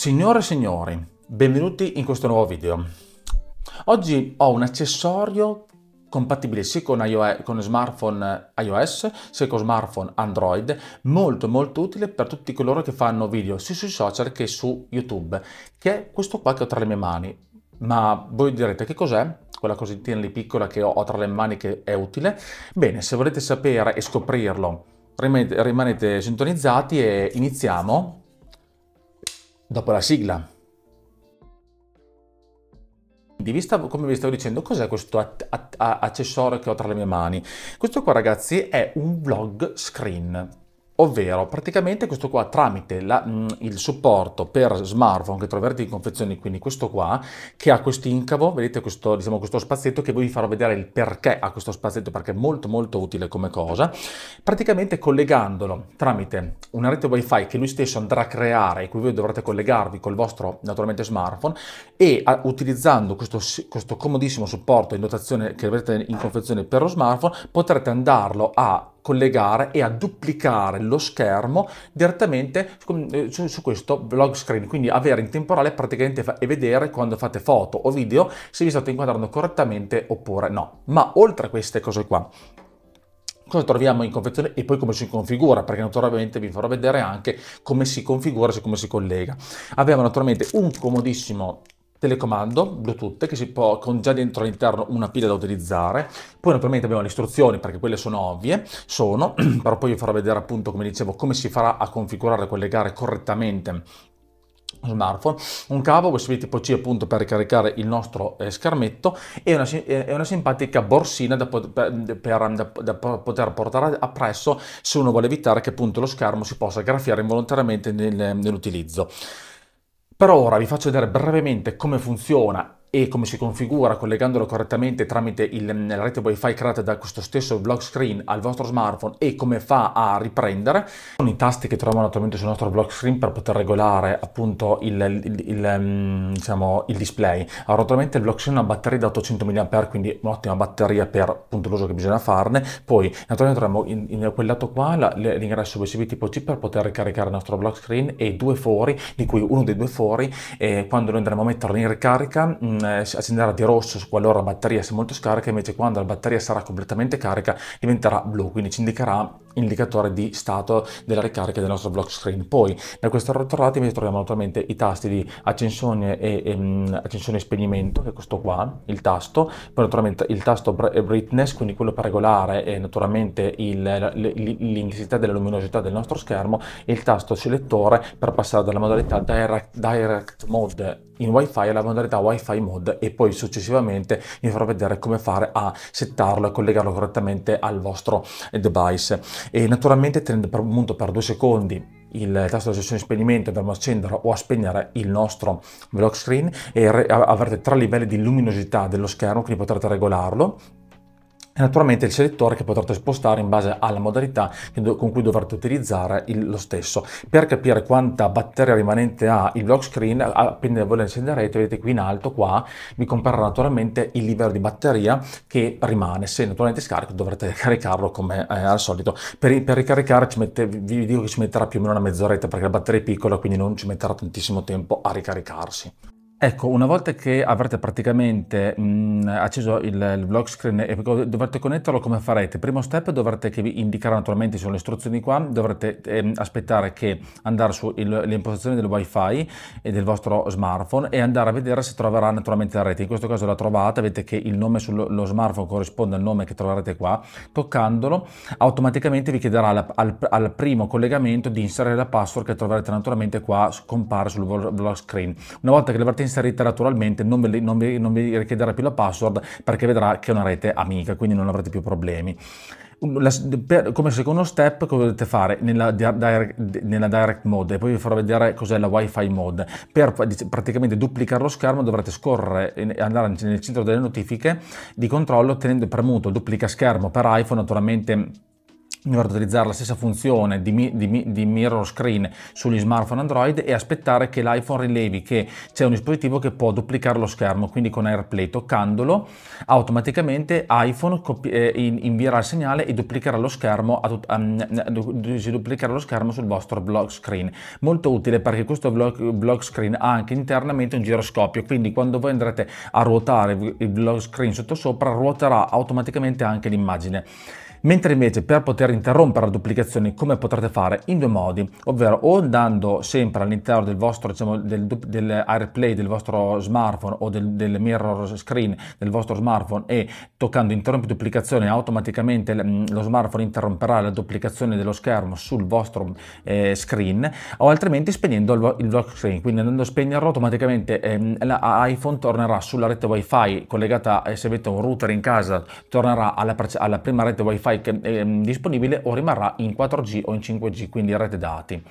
Signore e signori, benvenuti in questo nuovo video. Oggi ho un accessorio compatibile sia con, iOS, con smartphone iOS sia con smartphone Android, molto molto utile per tutti coloro che fanno video sia sui social che su YouTube, che è questo qua che ho tra le mie mani. Ma voi direte che cos'è? quella cosettina lì piccola che ho tra le mani che è utile. Bene, se volete sapere e scoprirlo, rimanete, rimanete sintonizzati e iniziamo dopo la sigla. Di vista, come vi stavo dicendo, cos'è questo accessorio che ho tra le mie mani? Questo qua, ragazzi, è un vlog screen ovvero praticamente questo qua tramite la, mm, il supporto per smartphone che troverete in confezione, quindi questo qua, che ha questo incavo, vedete questo, diciamo, questo spazietto che vi farò vedere il perché ha questo spazietto, perché è molto molto utile come cosa, praticamente collegandolo tramite una rete wifi che lui stesso andrà a creare e cui voi dovrete collegarvi col vostro naturalmente smartphone e a, utilizzando questo, questo comodissimo supporto in dotazione che avrete in confezione per lo smartphone potrete andarlo a collegare e a duplicare lo schermo direttamente su, eh, su questo vlog screen, quindi avere in temporale praticamente e vedere quando fate foto o video se vi state inquadrando correttamente oppure no. Ma oltre a queste cose qua, cosa troviamo in confezione e poi come si configura, perché naturalmente vi farò vedere anche come si configura e come si collega. Abbiamo naturalmente un comodissimo telecomando Bluetooth che si può con già dentro all'interno una pila da utilizzare. Poi naturalmente abbiamo le istruzioni perché quelle sono ovvie, sono, però poi vi farò vedere appunto come dicevo come si farà a configurare e collegare correttamente smartphone, un cavo USB tipo C appunto per ricaricare il nostro eh, schermetto e una, e eh, una simpatica borsina da, per, da, da, poter portare appresso se uno vuole evitare che appunto lo schermo si possa graffiare involontariamente nel, nell'utilizzo. Però ora vi faccio vedere brevemente come funziona e come si configura collegandolo correttamente tramite il, la rete wifi creata da questo stesso block screen al vostro smartphone e come fa a riprendere con i tasti che troviamo naturalmente sul nostro block screen per poter regolare appunto il, il, il mm, diciamo, display allora naturalmente il block screen ha una batteria da 800 mAh quindi un'ottima batteria per appunto l'uso che bisogna farne poi naturalmente troviamo in, in quel lato qua l'ingresso USB tipo C per poter ricaricare il nostro block screen e due fori di cui uno dei due fori eh, quando noi andremo a metterlo in ricarica mh, mm, eh, accenderà di rosso qualora la batteria sia molto scarica, invece quando la batteria sarà completamente carica diventerà blu, quindi ci indicherà indicatore di stato della ricarica del nostro block screen. Poi da questo rotolato invece troviamo naturalmente i tasti di accensione e, e um, accensione e spegnimento, che è questo qua, il tasto, poi naturalmente il tasto eh, brightness, quindi quello per regolare eh, naturalmente l'intensità della luminosità del nostro schermo, e il tasto selettore per passare dalla modalità direct, direct mode in wifi alla modalità wifi mod e poi successivamente vi farò vedere come fare a settarlo e collegarlo correttamente al vostro device e naturalmente tenendo per, appunto per due secondi il tasto di gestione spegnimento andremo a accendere o a spegnere il nostro block screen e avrete tre livelli di luminosità dello schermo quindi potrete regolarlo e naturalmente il selettore che potrete spostare in base alla modalità con cui dovrete utilizzare il, lo stesso. Per capire quanta batteria rimanente ha il lock screen, appena voi lo accenderete, vedete qui in alto, qua, vi comparerà naturalmente il livello di batteria che rimane. Se naturalmente scarico dovrete caricarlo come eh, al solito. Per, per ricaricare ci mette, vi dico che ci metterà più o meno una mezz'oretta perché la batteria è piccola, quindi non ci metterà tantissimo tempo a ricaricarsi. Ecco, una volta che avrete praticamente mh, mm, acceso il, il, block screen e dovrete connetterlo, come farete? Primo step dovrete che vi indicare naturalmente sono le istruzioni qua, dovrete ehm, aspettare che andare sulle impostazioni del wifi e del vostro smartphone e andare a vedere se troverà naturalmente la rete. In questo caso la trovate, vedete che il nome sullo smartphone corrisponde al nome che troverete qua. Toccandolo automaticamente vi chiederà la, al, al, primo collegamento di inserire la password che troverete naturalmente qua, scompare sul block screen. Una volta che l'avrete inserite naturalmente, non vi, non, vi, non vi richiederà più la password perché vedrà che è una rete amica, quindi non avrete più problemi. La, per, come secondo step cosa dovete fare nella direct, nella direct, mode e poi vi farò vedere cos'è la wifi mode per praticamente duplicare lo schermo dovrete scorrere e andare nel centro delle notifiche di controllo tenendo premuto duplica schermo per iPhone naturalmente in grado di utilizzare la stessa funzione di, di, di, mirror screen sugli smartphone Android e aspettare che l'iPhone rilevi che c'è un dispositivo che può duplicare lo schermo, quindi con AirPlay toccandolo automaticamente iPhone eh, invierà il segnale e duplicherà lo schermo, si duplicherà lo schermo sul vostro block screen. Molto utile perché questo block, block screen ha anche internamente un giroscopio, quindi quando voi andrete a ruotare il block screen sottosopra ruoterà automaticamente anche l'immagine mentre invece per poter interrompere la duplicazione come potrete fare in due modi, ovvero o andando sempre all'interno del vostro diciamo, del, del AirPlay del vostro smartphone o del, del, mirror screen del vostro smartphone e toccando interrompi duplicazione automaticamente mm, lo smartphone interromperà la duplicazione dello schermo sul vostro eh, screen o altrimenti spegnendo il, il lock screen, quindi andando a spegnerlo automaticamente eh, l'iPhone tornerà sulla rete wifi collegata eh, se avete un router in casa tornerà alla, alla prima rete wifi file che è ehm, disponibile o rimarrà in 4G o in 5G, quindi rete dati.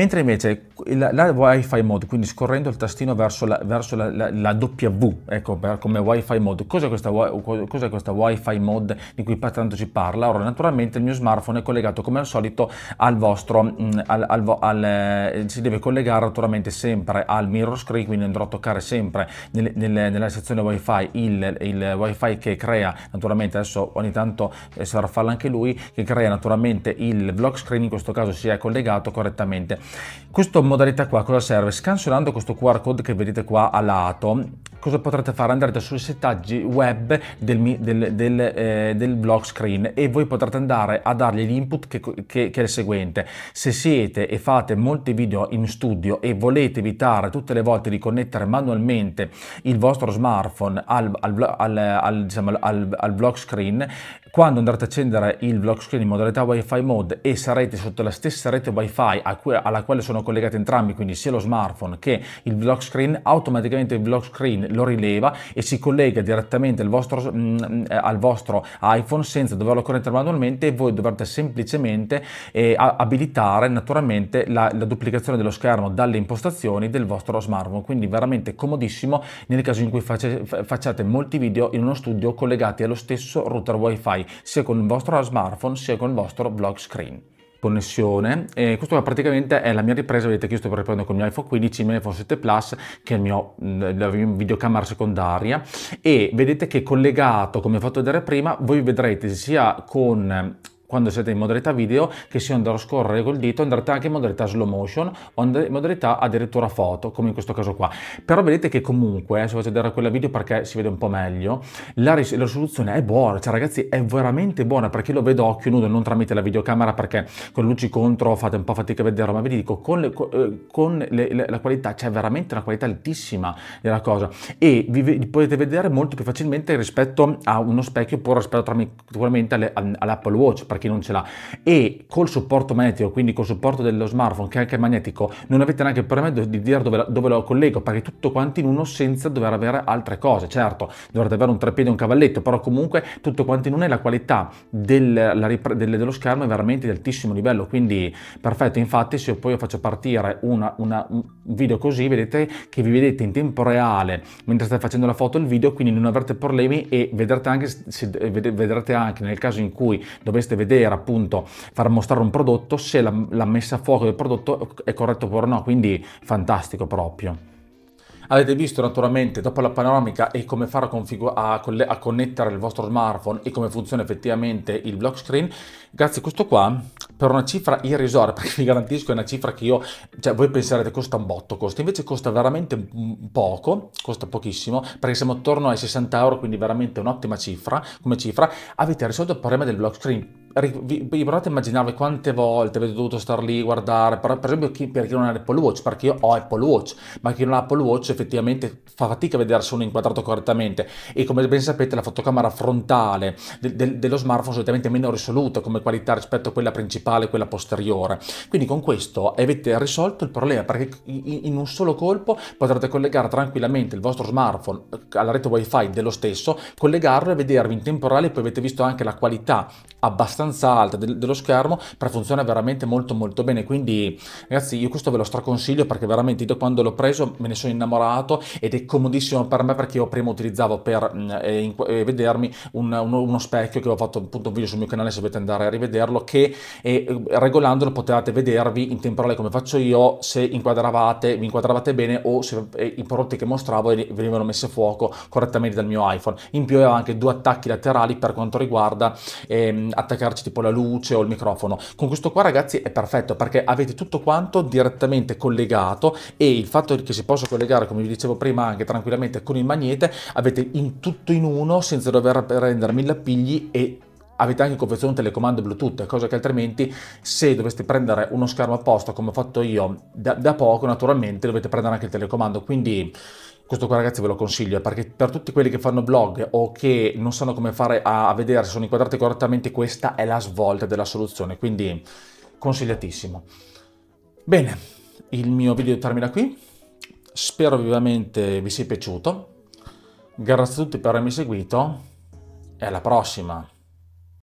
Mentre invece la, la Wi-Fi mode, quindi scorrendo il tastino verso la, verso la, la, la W, ecco per, come Wi-Fi mode, cos'è questa, cos'è questa Wi-Fi mode di cui tanto ci parla? Ora naturalmente il mio smartphone è collegato come al solito al vostro, mm, al, al, al, eh, si deve collegare naturalmente sempre al mirror screen, quindi andrò a toccare sempre nel, nel, nella sezione Wi-Fi il, il Wi-Fi che crea naturalmente, adesso ogni tanto eh, sarà farlo anche lui, che crea naturalmente il block screen, in questo caso si è collegato correttamente questa modalità qua cosa serve? Scansionando questo QR code che vedete qua a lato, cosa potrete fare? Andrete sui settaggi web del, del, del, eh, del blog screen e voi potrete andare a dargli l'input che, che, che, è il seguente. Se siete e fate molti video in studio e volete evitare tutte le volte di connettere manualmente il vostro smartphone al, al, al, diciamo, al blog screen, quando andrete a accendere il blog screen in modalità wifi mode e sarete sotto la stessa rete wifi alla alla quale sono collegati entrambi, quindi sia lo smartphone che il block screen, automaticamente il block screen lo rileva e si collega direttamente al vostro, mh, mm, eh, al vostro iPhone senza doverlo connettere manualmente e voi dovrete semplicemente eh, abilitare naturalmente la, la duplicazione dello schermo dalle impostazioni del vostro smartphone, quindi veramente comodissimo nel caso in cui face, facciate molti video in uno studio collegati allo stesso router wifi sia con il vostro smartphone sia con il vostro block screen connessione e questo praticamente è la mia ripresa vedete che io sto riprendendo con il mio iPhone 15 il mio iPhone 7 Plus che è il mio, mm, la mia videocamera secondaria e vedete che collegato come ho fatto vedere prima voi vedrete sia con quando siete in modalità video che sia andare a scorrere col dito andrete anche in modalità slow motion o in modalità addirittura foto come in questo caso qua però vedete che comunque eh, se faccio vedere quella video perché si vede un po' meglio la, ris- la risoluzione è buona cioè ragazzi è veramente buona perché lo vedo a occhio nudo non tramite la videocamera perché con luci contro fate un po' fatica a vederlo ma vi dico con, le, eh, con le, le, la qualità c'è cioè veramente una qualità altissima della cosa e vi, vi potete vedere molto più facilmente rispetto a uno specchio oppure rispetto tramite, alle, all'Apple Watch per chi non ce l'ha, e col supporto magnetico, quindi col supporto dello smartphone che è anche magnetico, non avete neanche il problema di dire dove, dove lo collego, perché tutto quanto in uno senza dover avere altre cose. Certo, dovrete avere un treppiede e un cavalletto, però comunque tutto quanto in uno e la qualità del, la ripre, del, dello schermo è veramente di altissimo livello, quindi perfetto. Infatti se poi io faccio partire una, una, un video così, vedete che vi vedete in tempo reale mentre state facendo la foto il video, quindi non avrete problemi e vedrete anche, se, eh, vedrete anche nel caso in cui doveste vedere ed appunto far mostrare un prodotto se la, la messa a fuoco del prodotto è corretta oppure no, quindi fantastico proprio. Avete visto naturalmente dopo la panoramica e come fare a, configu- a, coll- a, connettere il vostro smartphone e come funziona effettivamente il block screen. Grazie a questo qua, per una cifra irrisoria, perché vi garantisco è una cifra che io, cioè voi penserete costa un botto, costa invece costa veramente poco, costa pochissimo, perché siamo attorno ai 60 euro, quindi veramente un'ottima cifra come cifra. Avete risolto il problema del block screen vi provate a immaginarvi quante volte avete dovuto star lì, a guardare, per, per esempio chi, per chi non ha Apple Watch, perché io ho Apple Watch, ma chi non ha Apple Watch effettivamente fa fatica a vedere se uno inquadrato correttamente e come ben sapete la fotocamera frontale de, de, dello smartphone è solitamente meno risoluta come qualità rispetto a quella principale e quella posteriore. Quindi con questo avete risolto il problema perché in un solo colpo potrete collegare tranquillamente il vostro smartphone alla rete wifi dello stesso, collegarlo e vedervi in temporale, poi avete visto anche la qualità abbastanza abbastanza alta de- dello schermo, per funzionare veramente molto molto bene, quindi ragazzi io questo ve lo straconsiglio perché veramente da quando l'ho preso me ne sono innamorato ed è comodissimo per me perché io prima utilizzavo per eh, in, eh, vedermi un, uno, uno, specchio che ho fatto appunto un video sul mio canale se volete andare a rivederlo che eh, regolandolo potevate vedervi in tempo reale come faccio io se inquadravate, vi inquadravate bene o se i prodotti che mostravo venivano messi a fuoco correttamente dal mio iPhone. In più aveva anche due attacchi laterali per quanto riguarda ehm, attaccare mancarci tipo la luce o il microfono. Con questo qua ragazzi è perfetto perché avete tutto quanto direttamente collegato e il fatto che si possa collegare come vi dicevo prima anche tranquillamente con il magnete avete in tutto in uno senza dover prendere mille appigli e avete anche in confezione un telecomando Bluetooth, cosa che altrimenti se doveste prendere uno schermo apposta come ho fatto io da, da poco, naturalmente dovete prendere anche il telecomando, quindi questo qua ragazzi ve lo consiglio perché per tutti quelli che fanno blog o che non sanno come fare a, a vedere se sono inquadrati correttamente questa è la svolta della soluzione, quindi consigliatissimo. Bene, il mio video termina qui, spero vivamente vi sia piaciuto, grazie a tutti per avermi seguito e alla prossima!